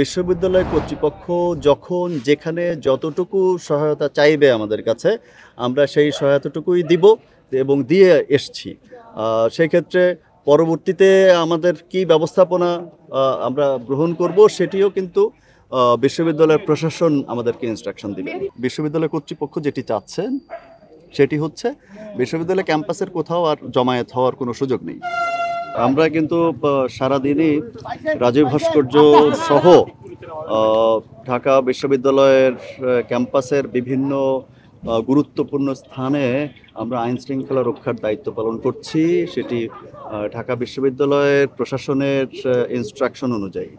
বিশ্ববিদ্যালয় কর্তৃপক্ষ যখন যেখানে যতটুকু সহায়তা চাইবে আমাদের কাছে আমরা সেই সহায়তাটুকুই দিব এবং দিয়ে এসছি সেক্ষেত্রে পরবর্তীতে আমাদের কি ব্যবস্থাপনা আমরা গ্রহণ করব সেটিও কিন্তু বিশ্ববিদ্যালয়ের প্রশাসন আমাদেরকে ইনস্ট্রাকশন দিবে বিশ্ববিদ্যালয় কর্তৃপক্ষ যেটি চাচ্ছেন সেটি হচ্ছে বিশ্ববিদ্যালয় ক্যাম্পাসের কোথাও আর জমায়েত হওয়ার কোনো সুযোগ নেই আমরা কিন্তু সারাদিনই রাজীব ভাস্কর্য সহ ঢাকা বিশ্ববিদ্যালয়ের ক্যাম্পাসের বিভিন্ন গুরুত্বপূর্ণ স্থানে আমরা আইন শৃঙ্খলা রক্ষার দায়িত্ব পালন করছি সেটি ঢাকা বিশ্ববিদ্যালয়ের প্রশাসনের ইনস্ট্রাকশন অনুযায়ী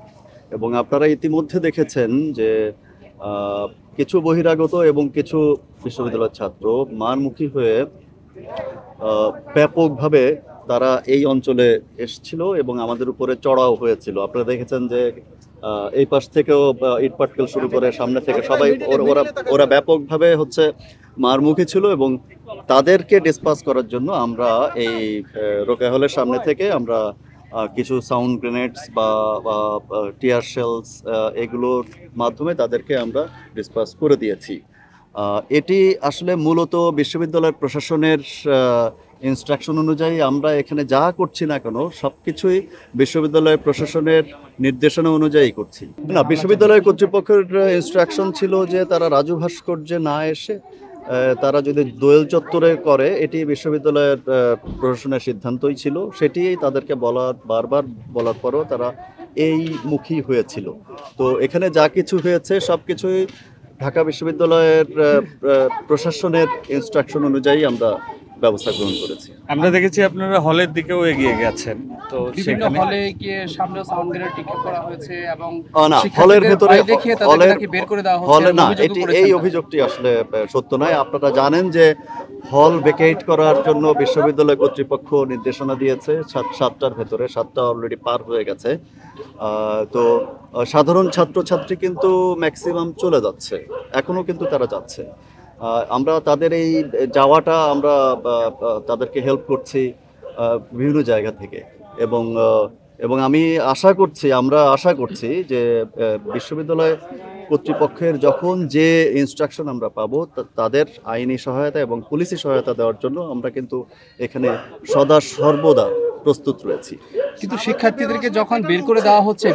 এবং আপনারা ইতিমধ্যে দেখেছেন যে কিছু বহিরাগত এবং কিছু বিশ্ববিদ্যালয়ের ছাত্র মারমুখী হয়ে ব্যাপকভাবে তারা এই অঞ্চলে এসছিল এবং আমাদের উপরে চড়াও হয়েছিল আপনারা দেখেছেন যে এই পাশ থেকেও ইট পাটকেল শুরু করে সামনে থেকে সবাই ওরা ওরা ব্যাপকভাবে হচ্ছে মারমুখী ছিল এবং তাদেরকে ডিসপাস করার জন্য আমরা এই রোকা হলের সামনে থেকে আমরা কিছু সাউন্ড গ্রেনেডস বা টিয়ার শেলস এগুলোর মাধ্যমে তাদেরকে আমরা ডিসপাস করে দিয়েছি এটি আসলে মূলত বিশ্ববিদ্যালয়ের প্রশাসনের ইনস্ট্রাকশন অনুযায়ী আমরা এখানে যা করছি না কেন সব কিছুই বিশ্ববিদ্যালয় প্রশাসনের নির্দেশনা অনুযায়ী করছি না বিশ্ববিদ্যালয় কর্তৃপক্ষের ইনস্ট্রাকশন ছিল যে তারা রাজু ভাস্কর্যে না এসে তারা যদি দোয়েল চত্বরে করে এটি বিশ্ববিদ্যালয়ের প্রশাসনের সিদ্ধান্তই ছিল সেটিই তাদেরকে বলার বারবার বলার পরও তারা এই মুখী হয়েছিল তো এখানে যা কিছু হয়েছে সব কিছুই ঢাকা বিশ্ববিদ্যালয়ের প্রশাসনের ইনস্ট্রাকশন অনুযায়ী আমরা ব্যবস্থা গ্রহণ করেছি আমরা দেখেছি আপনারা হলের দিকেও এগিয়ে গেছেন তো সেখানে হলে গিয়ে সামনে সাউন্ড গ্রেনেড টিকেট করা হয়েছে এবং না হলের ভিতরে দেখিয়ে তাদেরকে বের করে দেওয়া হচ্ছে হলে না এটি এই অভিযোগটি আসলে সত্য নয় আপনারা জানেন যে হল ভেকেট করার জন্য বিশ্ববিদ্যালয় কর্তৃপক্ষ নির্দেশনা দিয়েছে সাত সাতটার ভেতরে সাতটা অলরেডি পার হয়ে গেছে তো সাধারণ ছাত্রছাত্রী কিন্তু ম্যাক্সিমাম চলে যাচ্ছে এখনও কিন্তু তারা যাচ্ছে আমরা তাদের এই যাওয়াটা আমরা তাদেরকে হেল্প করছি বিভিন্ন জায়গা থেকে এবং এবং আমি আশা করছি আমরা আশা করছি যে বিশ্ববিদ্যালয় কর্তৃপক্ষের যখন যে ইনস্ট্রাকশন আমরা পাবো তাদের আইনি সহায়তা এবং পুলিশি সহায়তা দেওয়ার জন্য আমরা কিন্তু এখানে সদা সর্বদা প্রস্তুত রয়েছি কিন্তু শিক্ষার্থীদেরকে যখন বের করে দেওয়া হচ্ছে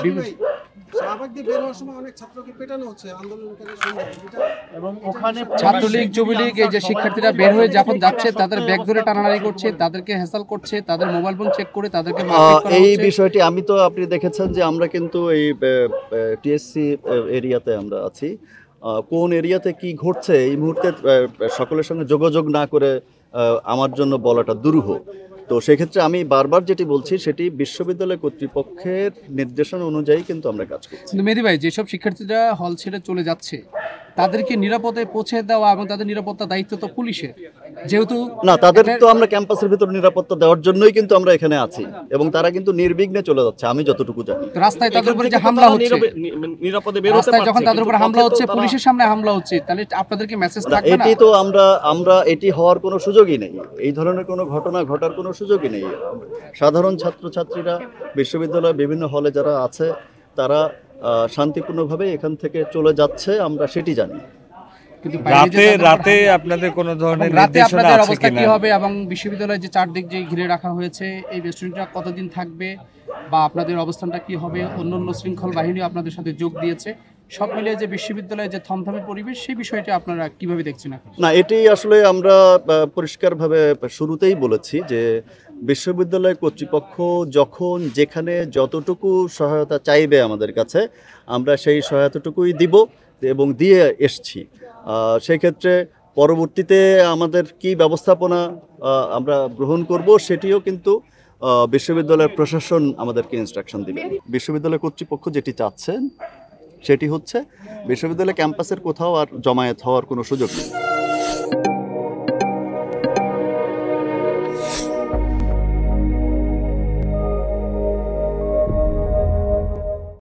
ছাত্রলীগ এই যে শিক্ষার্থীরা বের হয়ে যখন যাচ্ছে তাদের ব্যাগ ধরে তাদেরকে তাদের মোবাইল ফোন চেক করে তাদেরকে এই বিষয়টি আমি তো আপনি দেখেছেন যে আমরা কিন্তু এই টিএসসি এরিয়াতে আমরা আছি কোন এরিয়াতে কি ঘটছে এই মুহূর্তে সকলের সঙ্গে যোগাযোগ না করে আমার জন্য বলাটা দুরূহ তো সেক্ষেত্রে আমি বারবার যেটি বলছি সেটি বিশ্ববিদ্যালয় কর্তৃপক্ষের নির্দেশনা অনুযায়ী কিন্তু আমরা কাজ করছি কিন্তু মেদি ভাই যেসব শিক্ষার্থীরা হল ছেড়ে চলে যাচ্ছে তাদেরকে নিরাপদে পৌঁছে দেওয়া এবং তাদের নিরাপত্তা দায়িত্ব তো পুলিশের যেহেতু না তাদের তো আমরা ক্যাম্পাসের ভিতর নিরাপত্তা দেওয়ার জন্যই কিন্তু আমরা এখানে আছি এবং তারা কিন্তু নির্বিঘ্নে চলে যাচ্ছে আমি যতটুকু জানি রাস্তায় তাদের উপরে যে হামলা হচ্ছে নিরাপদে বের হতে পারছে যখন তাদের উপরে হামলা হচ্ছে পুলিশের সামনে হামলা হচ্ছে তাহলে আপনাদের কি মেসেজ থাকবে না এটি তো আমরা আমরা এটি হওয়ার কোনো সুযোগই নেই এই ধরনের কোনো ঘটনা ঘটার কোনো সুযোগই নেই সাধারণ ছাত্রছাত্রীরা বিশ্ববিদ্যালয়ের বিভিন্ন হলে যারা আছে তারা শান্তিপূর্ণভাবে এখান থেকে চলে যাচ্ছে আমরা সেটি জানি কিন্তু রাতে রাতে আপনাদের কোনো ধরনের রাতে আপনাদের অবস্থা কি হবে এবং বিশ্ববিদ্যালয়ের যে চারদিক যে ঘিরে রাখা হয়েছে এই রেস্টুরেন্টটা কতদিন থাকবে বা আপনাদের অবস্থানটা কি হবে অন্য অন্য শৃঙ্খল বাহিনী আপনাদের সাথে যোগ দিয়েছে সব মিলিয়ে যে বিশ্ববিদ্যালয়ে যে থমথমে পরিবেশ সেই বিষয়টা আপনারা কিভাবে দেখছেন না এটাই আসলে আমরা পরিষ্কারভাবে শুরুতেই বলেছি যে বিশ্ববিদ্যালয় কর্তৃপক্ষ যখন যেখানে যতটুকু সহায়তা চাইবে আমাদের কাছে আমরা সেই সহায়তাটুকুই দিব এবং দিয়ে এসছি সেই ক্ষেত্রে পরবর্তীতে আমাদের কি ব্যবস্থাপনা আমরা গ্রহণ করব সেটিও কিন্তু বিশ্ববিদ্যালয়ের প্রশাসন আমাদেরকে ইনস্ট্রাকশন দিবে বিশ্ববিদ্যালয় কর্তৃপক্ষ যেটি চাচ্ছেন সেটি হচ্ছে বিশ্ববিদ্যালয় ক্যাম্পাসের কোথাও আর জমায়েত হওয়ার কোনো সুযোগ নেই